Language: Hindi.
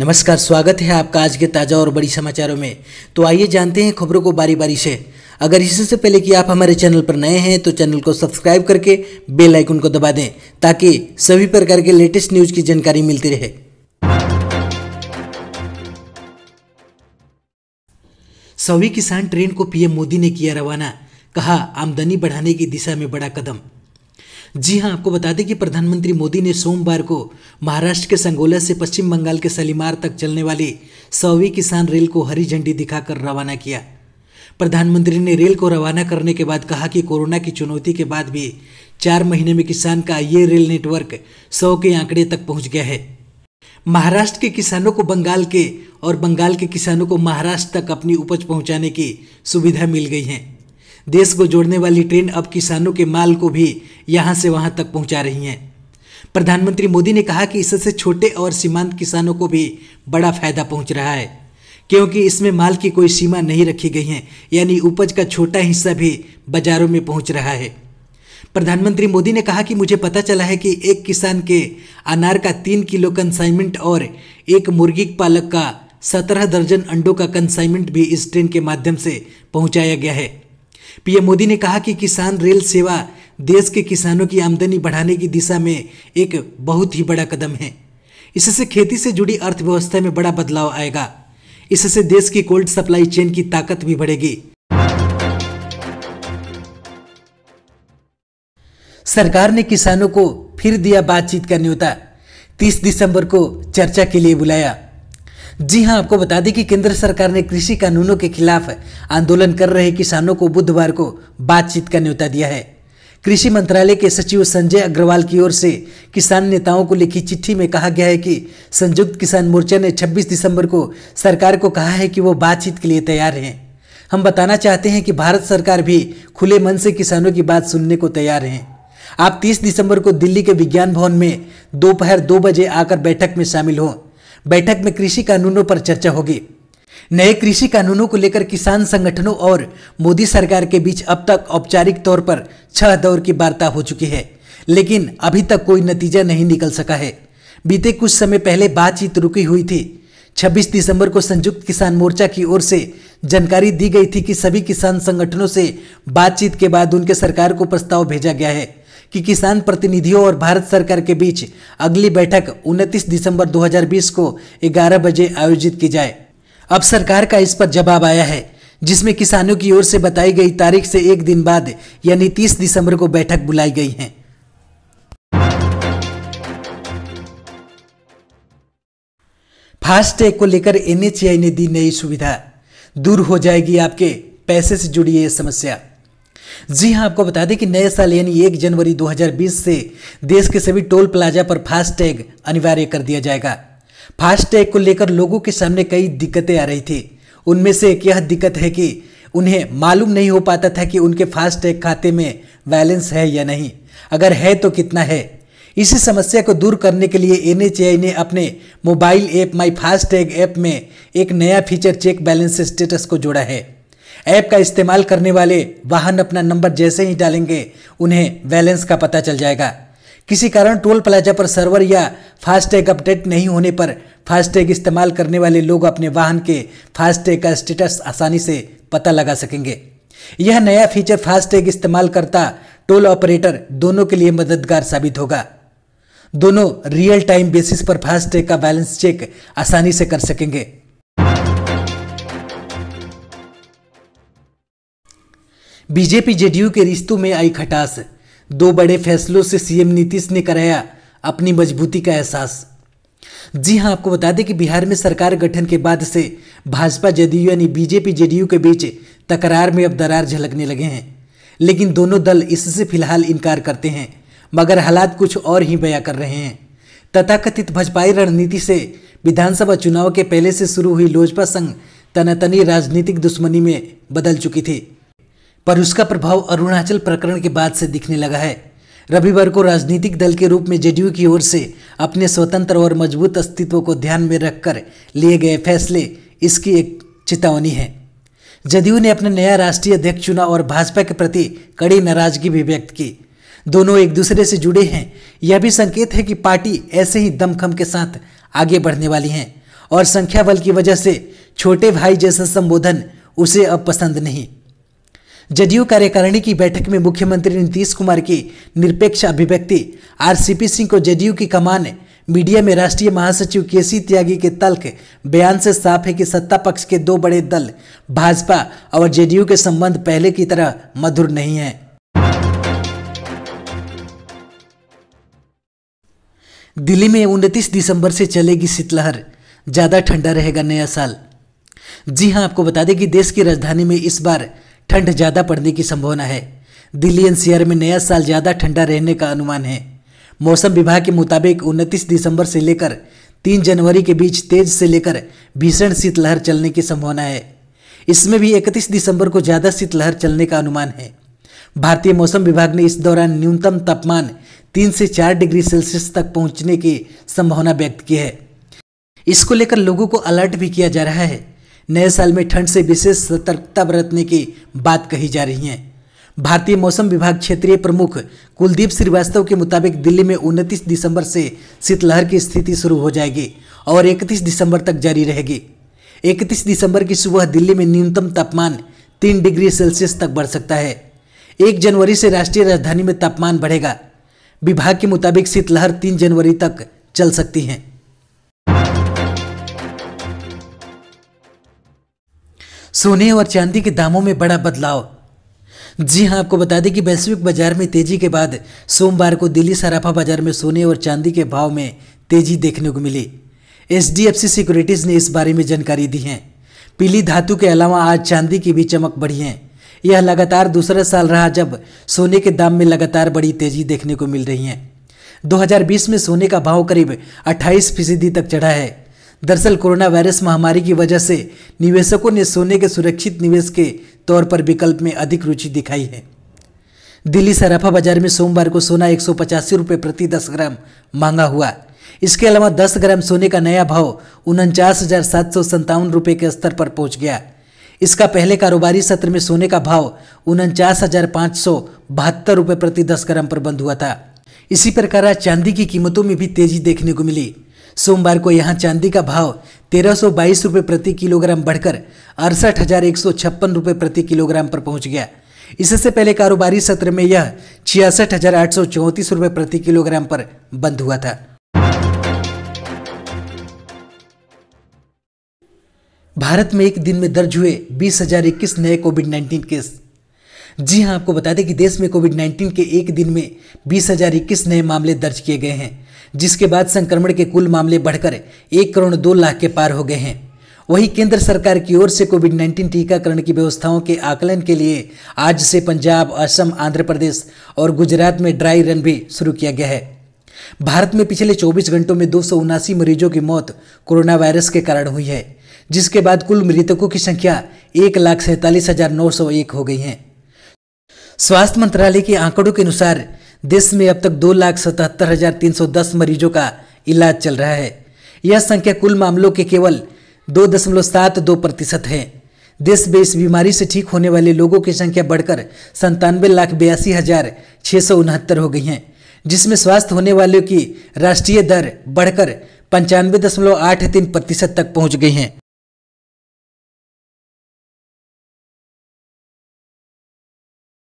नमस्कार स्वागत है आपका आज के ताज़ा और बड़ी समाचारों में तो आइए जानते हैं खबरों को बारी बारी से अगर इससे पहले कि आप हमारे चैनल पर नए हैं तो चैनल को सब्सक्राइब करके बेल आइकन को दबा दें ताकि सभी प्रकार के लेटेस्ट न्यूज की जानकारी मिलती रहे सभी किसान ट्रेन को पीएम मोदी ने किया रवाना कहा आमदनी बढ़ाने की दिशा में बड़ा कदम जी हाँ आपको बता दें कि प्रधानमंत्री मोदी ने सोमवार को महाराष्ट्र के संगोला से पश्चिम बंगाल के सलीमार तक चलने वाली सौवीं किसान रेल को हरी झंडी दिखाकर रवाना किया प्रधानमंत्री ने रेल को रवाना करने के बाद कहा कि कोरोना की चुनौती के बाद भी चार महीने में किसान का ये रेल नेटवर्क सौ के आंकड़े तक पहुंच गया है महाराष्ट्र के किसानों को बंगाल के और बंगाल के किसानों को महाराष्ट्र तक अपनी उपज पहुंचाने की सुविधा मिल गई है देश को जोड़ने वाली ट्रेन अब किसानों के माल को भी यहाँ से वहाँ तक पहुँचा रही हैं प्रधानमंत्री मोदी ने कहा कि इससे छोटे और सीमांत किसानों को भी बड़ा फायदा पहुँच रहा है क्योंकि इसमें माल की कोई सीमा नहीं रखी गई है यानी उपज का छोटा हिस्सा भी बाजारों में पहुँच रहा है प्रधानमंत्री मोदी ने कहा कि मुझे पता चला है कि एक किसान के अनार का तीन किलो कंसाइनमेंट और एक मुर्गी पालक का सत्रह दर्जन अंडों का कंसाइनमेंट भी इस ट्रेन के माध्यम से पहुंचाया गया है पीएम मोदी ने कहा कि किसान रेल सेवा देश के किसानों की आमदनी बढ़ाने की दिशा में एक बहुत ही बड़ा कदम है इससे खेती से जुड़ी अर्थव्यवस्था में बड़ा बदलाव आएगा इससे देश की कोल्ड सप्लाई चेन की ताकत भी बढ़ेगी सरकार ने किसानों को फिर दिया बातचीत का न्योता 30 दिसंबर को चर्चा के लिए बुलाया जी हां आपको बता दें कि केंद्र सरकार ने कृषि कानूनों के खिलाफ आंदोलन कर रहे किसानों को बुधवार को बातचीत का न्यौता दिया है कृषि मंत्रालय के सचिव संजय अग्रवाल की ओर से किसान नेताओं को लिखी चिट्ठी में कहा गया है कि संयुक्त किसान मोर्चा ने 26 दिसंबर को सरकार को कहा है कि वो बातचीत के लिए तैयार हैं हम बताना चाहते हैं कि भारत सरकार भी खुले मन से किसानों की बात सुनने को तैयार हैं आप 30 दिसंबर को दिल्ली के विज्ञान भवन में दोपहर दो, दो बजे आकर बैठक में शामिल हों बैठक में कृषि कानूनों पर चर्चा होगी नए कृषि कानूनों को लेकर किसान संगठनों और मोदी सरकार के बीच अब तक औपचारिक तौर पर छह दौर की वार्ता हो चुकी है लेकिन अभी तक कोई नतीजा नहीं निकल सका है बीते कुछ समय पहले बातचीत रुकी हुई थी 26 दिसंबर को संयुक्त किसान मोर्चा की ओर से जानकारी दी गई थी कि सभी किसान संगठनों से बातचीत के बाद उनके सरकार को प्रस्ताव भेजा गया है कि किसान प्रतिनिधियों और भारत सरकार के बीच अगली बैठक 29 दिसंबर 2020 को 11 बजे आयोजित की जाए अब सरकार का इस पर जवाब आया है जिसमें किसानों की ओर से बताई गई तारीख से एक दिन बाद यानी 30 दिसंबर को बैठक बुलाई गई है फास्टैग को लेकर एनएचआई ने दी नई सुविधा दूर हो जाएगी आपके पैसे से जुड़ी ये समस्या जी हां आपको बता दें कि नए साल यानी एक जनवरी 2020 से देश के सभी टोल प्लाजा पर फास्टैग अनिवार्य कर दिया जाएगा फास्टैग को लेकर लोगों के सामने कई दिक्कतें आ रही थी उनमें से एक यह दिक्कत है कि उन्हें मालूम नहीं हो पाता था कि उनके फास्टैग खाते में बैलेंस है या नहीं अगर है तो कितना है इसी समस्या को दूर करने के लिए एन ने अपने mobile app my FASTag app में एक नया फीचर चेक बैलेंस स्टेटस को जोड़ा है ऐप का इस्तेमाल करने वाले वाहन अपना नंबर जैसे ही डालेंगे उन्हें बैलेंस का पता चल जाएगा किसी कारण टोल प्लाजा पर सर्वर या फास्टैग अपडेट नहीं होने पर फास्टैग इस्तेमाल करने वाले लोग अपने वाहन के फास्टैग का स्टेटस आसानी से पता लगा सकेंगे यह नया फीचर फास्टैग इस्तेमाल करता टोल ऑपरेटर दोनों के लिए मददगार साबित होगा दोनों रियल टाइम बेसिस पर फास्टैग का बैलेंस चेक आसानी से कर सकेंगे बीजेपी जेडीयू के रिश्तों में आई खटास दो बड़े फैसलों से सीएम नीतीश ने कराया अपनी मजबूती का एहसास जी हां आपको बता दें कि बिहार में सरकार गठन के बाद से भाजपा जेडीयू यानी बीजेपी जेडीयू के बीच तकरार में अब दरार झलकने लगे हैं लेकिन दोनों दल इससे फिलहाल इनकार करते हैं मगर हालात कुछ और ही बया कर रहे हैं तथाकथित भाजपाई रणनीति से विधानसभा चुनाव के पहले से शुरू हुई लोजपा संघ तनातनी राजनीतिक दुश्मनी में बदल चुकी थी पर उसका प्रभाव अरुणाचल प्रकरण के बाद से दिखने लगा है रविवार को राजनीतिक दल के रूप में जेडीयू की ओर से अपने स्वतंत्र और मजबूत अस्तित्व को ध्यान में रखकर लिए गए फैसले इसकी एक चेतावनी है जदयू ने अपने नया राष्ट्रीय अध्यक्ष चुना और भाजपा के प्रति कड़ी नाराजगी भी व्यक्त की दोनों एक दूसरे से जुड़े हैं यह भी संकेत है कि पार्टी ऐसे ही दमखम के साथ आगे बढ़ने वाली है और संख्या बल की वजह से छोटे भाई जैसा संबोधन उसे अब पसंद नहीं जदयू कार्यकारिणी की बैठक में मुख्यमंत्री नीतीश कुमार की निरपेक्ष अभिव्यक्ति आरसीपी सिंह को जदयू की कमान मीडिया में राष्ट्रीय महासचिव के सी त्यागी के तल्ख बयान से साफ है कि सत्ता पक्ष के दो बड़े दल भाजपा और जेडीयू के संबंध पहले की तरह मधुर नहीं है दिल्ली में उनतीस दिसंबर से चलेगी शीतलहर ज़्यादा ठंडा रहेगा नया साल जी हाँ आपको बता दें कि देश की राजधानी में इस बार ठंड ज़्यादा पड़ने की संभावना है दिल्ली एनसीआर में नया साल ज़्यादा ठंडा रहने का अनुमान है मौसम विभाग के मुताबिक उनतीस दिसंबर से लेकर तीन जनवरी के बीच तेज से लेकर भीषण शीतलहर चलने की संभावना है इसमें भी इकतीस दिसंबर को ज़्यादा शीतलहर चलने का अनुमान है भारतीय मौसम विभाग ने इस दौरान न्यूनतम तापमान तीन से चार डिग्री सेल्सियस तक पहुंचने की संभावना व्यक्त की है इसको लेकर लोगों को अलर्ट भी किया जा रहा है नए साल में ठंड से विशेष सतर्कता बरतने की बात कही जा रही है भारतीय मौसम विभाग क्षेत्रीय प्रमुख कुलदीप श्रीवास्तव के मुताबिक दिल्ली में उनतीस दिसंबर से शीतलहर की स्थिति शुरू हो जाएगी और 31 दिसंबर तक जारी रहेगी 31 दिसंबर की सुबह दिल्ली में न्यूनतम तापमान तीन डिग्री सेल्सियस तक बढ़ सकता है एक जनवरी से राष्ट्रीय राजधानी में तापमान बढ़ेगा विभाग के मुताबिक शीतलहर तीन जनवरी तक चल सकती हैं सोने और चांदी के दामों में बड़ा बदलाव जी हाँ आपको बता दें कि वैश्विक बाजार में तेजी के बाद सोमवार को दिल्ली सराफा बाजार में सोने और चांदी के भाव में तेजी देखने को मिली एचडीएफसी सिक्योरिटीज़ ने इस बारे में जानकारी दी है पीली धातु के अलावा आज चांदी की भी चमक बढ़ी है यह लगातार दूसरा साल रहा जब सोने के दाम में लगातार बड़ी तेजी देखने को मिल रही है 2020 में सोने का भाव करीब 28 फीसदी तक चढ़ा है दरअसल कोरोना वायरस महामारी की वजह से निवेशकों ने सोने के सुरक्षित निवेश के तौर पर विकल्प में अधिक रुचि दिखाई है दिल्ली सराफा बाजार में सोमवार को सोना एक सौ प्रति दस ग्राम मांगा हुआ इसके अलावा 10 ग्राम सोने का नया भाव उनचास हजार सात सौ रुपये के स्तर पर पहुंच गया इसका पहले कारोबारी सत्र में सोने का भाव उनचास हजार पाँच सौ बहत्तर रुपये प्रति दस ग्राम पर बंद हुआ था इसी प्रकार चांदी की कीमतों में भी तेजी देखने को मिली सोमवार को यहाँ चांदी का भाव तेरह सौ बाईस रुपये प्रति किलोग्राम बढ़कर अड़सठ हज़ार एक सौ छप्पन रुपये प्रति किलोग्राम पर पहुँच गया इससे पहले कारोबारी सत्र में यह छियासठ हज़ार आठ सौ चौंतीस रुपये प्रति किलोग्राम पर बंद हुआ था भारत में एक दिन में दर्ज हुए बीस हज़ार इक्कीस नए कोविड नाइन्टीन केस जी हां आपको बता दें कि देश में कोविड 19 के एक दिन में बीस हजार इक्कीस नए मामले दर्ज किए गए हैं जिसके बाद संक्रमण के कुल मामले बढ़कर एक करोड़ दो लाख के पार हो गए हैं वहीं केंद्र सरकार की ओर से कोविड 19 टीकाकरण की व्यवस्थाओं के आकलन के लिए आज से पंजाब असम आंध्र प्रदेश और गुजरात में ड्राई रन भी शुरू किया गया है भारत में पिछले 24 घंटों में दो मरीजों की मौत कोरोना वायरस के कारण हुई है जिसके बाद कुल मृतकों की संख्या एक लाख सैंतालीस हजार नौ सौ एक हो गई है स्वास्थ्य मंत्रालय के आंकड़ों के अनुसार देश में अब तक दो लाख सतहत्तर हजार तीन सौ दस मरीजों का इलाज चल रहा है यह संख्या कुल मामलों के केवल दो दशमलव सात दो प्रतिशत है देश में इस बीमारी से ठीक होने वाले लोगों की संख्या बढ़कर संतानवे लाख बयासी हजार छः सौ उनहत्तर हो गई है जिसमें स्वास्थ्य होने वालों की राष्ट्रीय दर बढ़कर पंचानवे दशमलव आठ तीन प्रतिशत तक पहुंच गई है